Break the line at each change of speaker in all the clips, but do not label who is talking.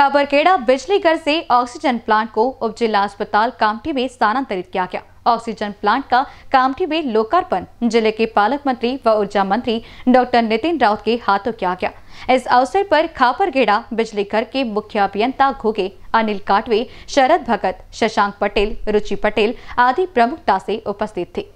खाबरखेड़ा बिजली घर से ऑक्सीजन प्लांट को उप जिला अस्पताल कामठी में स्थानांतरित किया गया ऑक्सीजन प्लांट का कामठी में लोकार्पण जिले के पालक मंत्री व ऊर्जा मंत्री डॉक्टर नितिन राउत के हाथों किया गया इस अवसर पर खापरगेड़ा बिजली घर के मुख्य अभियंता घोगे अनिल काटवे शरद भगत शशांक पटेल रुचि पटेल आदि प्रमुखता से उपस्थित थे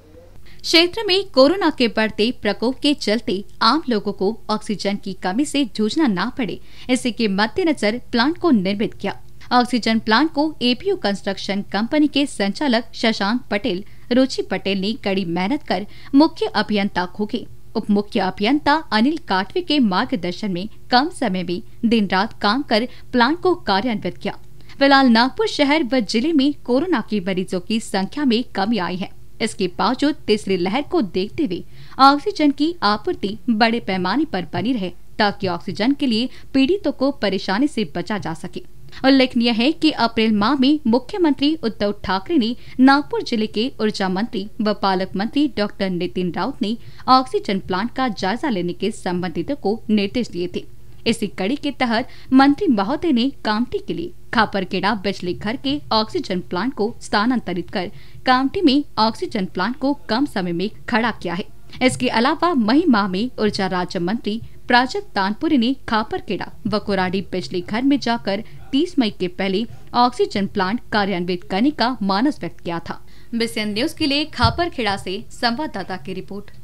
क्षेत्र में कोरोना के बढ़ते प्रकोप के चलते आम लोगों को ऑक्सीजन की कमी से जूझना ना पड़े इसी के मद्देनजर प्लांट को निर्मित किया ऑक्सीजन प्लांट को एपीयू कंस्ट्रक्शन कंपनी के संचालक शशांक पटेल रुचि पटेल ने कड़ी मेहनत कर मुख्य अभियंता खोगे उप मुख्य अभियंता अनिल काटवे के मार्गदर्शन में कम समय में दिन रात काम कर प्लांट को कार्यान्वित किया फिलहाल नागपुर शहर व जिले में कोरोना के मरीजों की संख्या में कमी आई है इसके बावजूद तीसरी लहर को देखते हुए ऑक्सीजन की आपूर्ति बड़े पैमाने पर बनी रहे ताकि ऑक्सीजन के लिए पीड़ितों को परेशानी से बचा जा सके उल्लेखनीय है कि अप्रैल माह में मुख्यमंत्री उद्धव ठाकरे ने नागपुर जिले के ऊर्जा मंत्री व पालक मंत्री डॉक्टर नितिन राउत ने ऑक्सीजन प्लांट का जायजा लेने के संबंधितों को निर्देश दिए थे इसी कड़ी के तहत मंत्री महोदय ने कामटी के लिए खापरकेड़ा बिजली घर के ऑक्सीजन प्लांट को स्थानांतरित कर कामटी में ऑक्सीजन प्लांट को कम समय में खड़ा किया है इसके अलावा मई माह में ऊर्जा राज्य मंत्री प्राजक तानपुरी ने खापरकेड़ा व कोराडी बिजली घर में जाकर 30 मई के पहले ऑक्सीजन प्लांट कार्यान्वित करने का मानस व्यक्त किया था बीसीएन न्यूज के लिए खापरखेड़ा से संवाददाता की रिपोर्ट